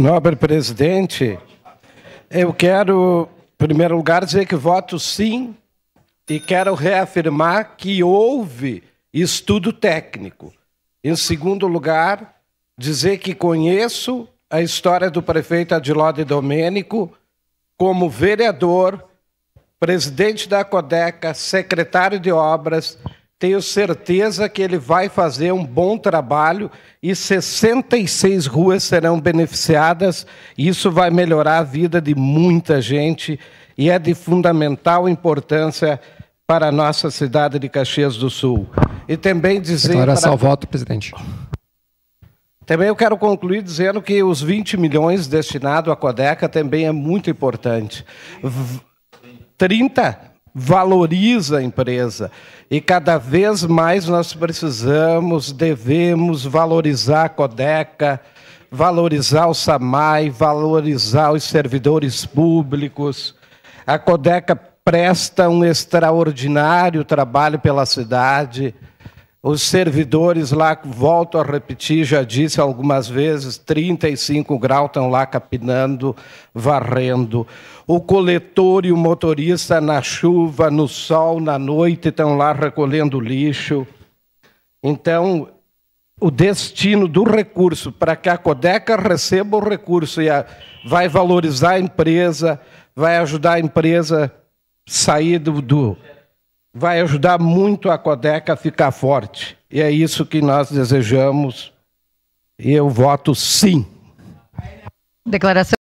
Nobre presidente, eu quero, em primeiro lugar, dizer que voto sim e quero reafirmar que houve estudo técnico. Em segundo lugar, dizer que conheço a história do prefeito Adiló de Domênico como vereador, presidente da CODECA, secretário de obras, tenho certeza que ele vai fazer um bom trabalho e 66 ruas serão beneficiadas. Isso vai melhorar a vida de muita gente e é de fundamental importância para a nossa cidade de Caxias do Sul. E também dizer. Declaração para... voto, presidente. Também eu quero concluir dizendo que os 20 milhões destinados à Codeca também é muito importante. V... 30? valoriza a empresa. E cada vez mais nós precisamos, devemos valorizar a Codeca, valorizar o SAMAI, valorizar os servidores públicos. A Codeca presta um extraordinário trabalho pela cidade. Os servidores lá, volto a repetir, já disse algumas vezes, 35 graus estão lá capinando, varrendo. O coletor e o motorista na chuva, no sol, na noite estão lá recolhendo lixo. Então, o destino do recurso para que a Codeca receba o recurso e a, vai valorizar a empresa, vai ajudar a empresa a sair do, do vai ajudar muito a Codeca a ficar forte. E é isso que nós desejamos. E eu voto sim. Declaração.